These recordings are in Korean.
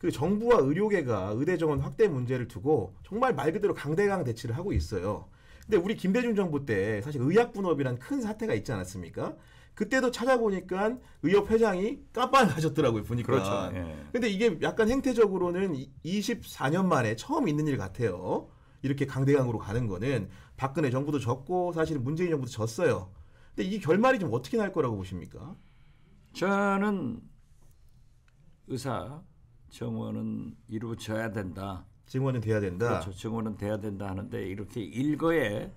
그 정부와 의료계가 의대 정원 확대 문제를 두고 정말 말 그대로 강대강 대치를 하고 있어요. 근데 우리 김대중 정부 때 사실 의약 분업이란 큰 사태가 있지 않았습니까? 그때도 찾아보니까 의협 회장이 깜빡하셨더라고요 보니까. 그렇죠. 예. 근데 이게 약간 행태적으로는 24년 만에 처음 있는 일 같아요. 이렇게 강대강으로 가는 거는 박근혜 정부도 졌고 사실 문재인 정부도 졌어요. 근데 이 결말이 좀 어떻게 날 거라고 보십니까? 저는 의사 정원은 이루어져야 된다. 증언은 돼야 된다. 그렇죠. 증언은 돼야 된다 하는데 이렇게 일거에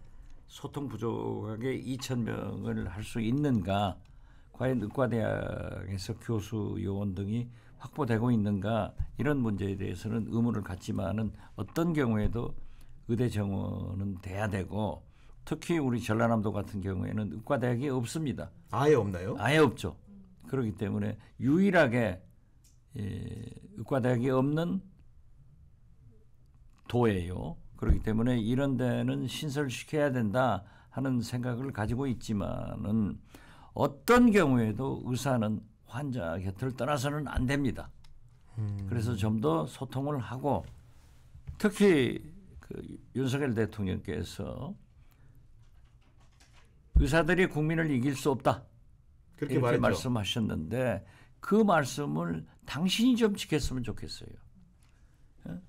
소통 부족하게 2천 명을 할 수 있는가? 과연 의과대학에서 교수 요원 등이 확보되고 있는가? 이런 문제에 대해서는 의문을 갖지만은 어떤 경우에도 의대 정원은 돼야 되고 특히 우리 전라남도 같은 경우에는 의과대학이 없습니다. 아예 없나요? 아예 없죠. 그렇기 때문에 유일하게 예, 의과대학이 없는 도예요. 그렇기 때문에 이런 데는 신설시켜야 된다 하는 생각을 가지고 있지만은 어떤 경우에도 의사는 환자 곁을 떠나서는 안 됩니다. 음. 그래서 좀 더 소통을 하고 특히 그 윤석열 대통령께서 의사들이 국민을 이길 수 없다. 그렇게 이렇게 말했죠. 말씀하셨는데 그 말씀을 당신이 좀 지켰으면 좋겠어요. 예?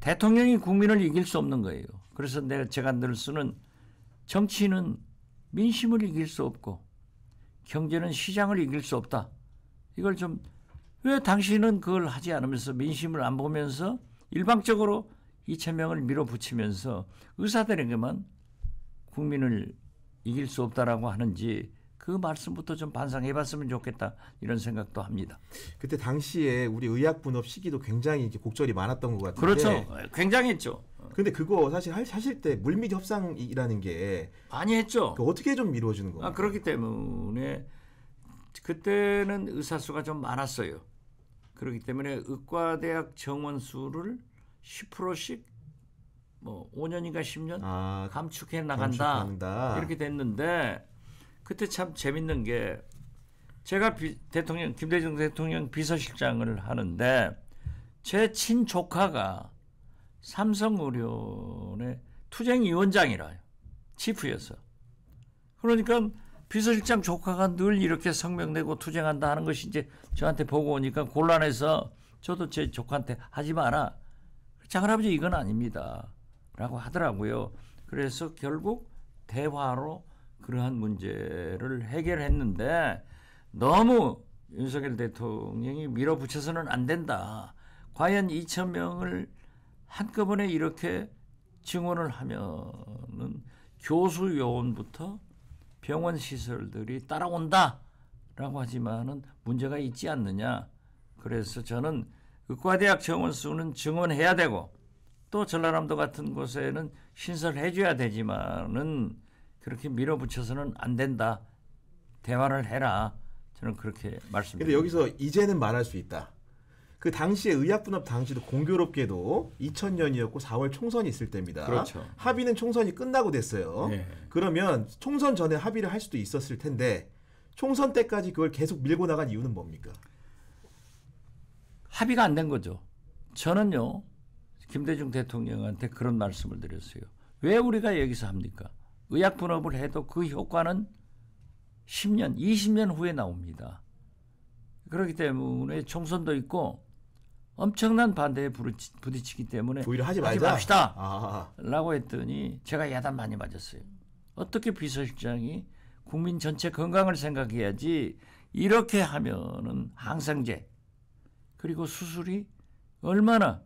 대통령이 국민을 이길 수 없는 거예요. 그래서 내가 제가 늘 쓰는 정치는 민심을 이길 수 없고 경제는 시장을 이길 수 없다. 이걸 좀 왜 당신은 그걸 하지 않으면서 민심을 안 보면서 일방적으로 이천명을 밀어붙이면서 의사들에게만 국민을 이길 수 없다라고 하는지 그 말씀부터 좀 반성해봤으면 좋겠다 이런 생각도 합니다. 그때 당시에 우리 의약 분업 시기도 굉장히 이제 곡절이 많았던 것 같은데 그렇죠, 예, 굉장했죠. 근데 그거 사실 할, 사실때 물밑 협상이라는 게 많이 했죠. 그 어떻게 좀 이루어지는 거예요? 아, 그렇기 때문에 그때는 의사 수가 좀 많았어요. 그렇기 때문에 의과대학 정원 수를 10%씩 뭐 5년인가 10년 아, 감축해 나간다. 감축한다. 이렇게 됐는데 그때 참 재밌는 게 제가 비, 대통령 김대중 대통령 비서실장을 하는데 제 친조카가 삼성의료의 원 투쟁위원장이라요. 치프였어. 그러니까 비서실장 조카가 늘 이렇게 성명내고 투쟁한다 하는 것이 이제 저한테 보고 오니까 곤란해서 저도 제 조카한테 하지 마라. 장할아버지 이건 아닙니다. 라고 하더라고요. 그래서 결국 대화로 그러한 문제를 해결했는데 너무 윤석열 대통령이 밀어붙여서는 안 된다. 과연 2천 명을 한꺼번에 이렇게 증원을 하면은 교수 요원부터 병원 시설들이 따라온다라고 하지만은 문제가 있지 않느냐. 그래서 저는 의과대학 정원 수는 증원해야 되고 또 전라남도 같은 곳에는 신설해줘야 되지만은 그렇게 밀어붙여서는 안 된다. 대화를 해라. 저는 그렇게 말씀드립니다. 근데 여기서 이제는 말할 수 있다. 그 당시에 의약분업 당시도 공교롭게도 2000년이었고 4월 총선이 있을 때입니다. 그렇죠. 합의는 총선이 끝나고 됐어요. 네. 그러면 총선 전에 합의를 할 수도 있었을 텐데 총선 때까지 그걸 계속 밀고 나간 이유는 뭡니까? 합의가 안 된 거죠. 저는요 김대중 대통령한테 그런 말씀을 드렸어요. 왜 우리가 여기서 합니까? 의약 분업을 해도 그 효과는 10년, 20년 후에 나옵니다. 그렇기 때문에 총선도 있고 엄청난 반대에 부딪히기 때문에 부의를 하지 하지 맙시다. 아. 라고 했더니 제가 야단 많이 맞았어요. 어떻게 비서실장이 국민 전체 건강을 생각해야지 이렇게 하면은 항생제 그리고 수술이 얼마나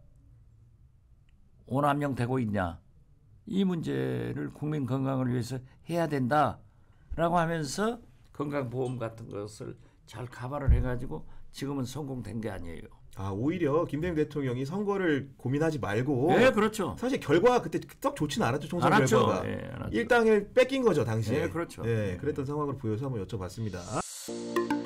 오남용 되고 있냐. 이 문제를 국민 건강을 위해서 해야 된다라고 하면서 건강보험 같은 것을 잘 가발을 해가지고 지금은 성공된 게 아니에요. 아 오히려 김대중 대통령이 선거를 고민하지 말고 네 그렇죠 사실 결과가 그때 썩 좋지는 않았죠 총선 알았죠. 결과가 네, 일당을 뺏긴 거죠 당시에 네 그렇죠 네, 네. 그랬던 상황을 보여서 한번 여쭤봤습니다.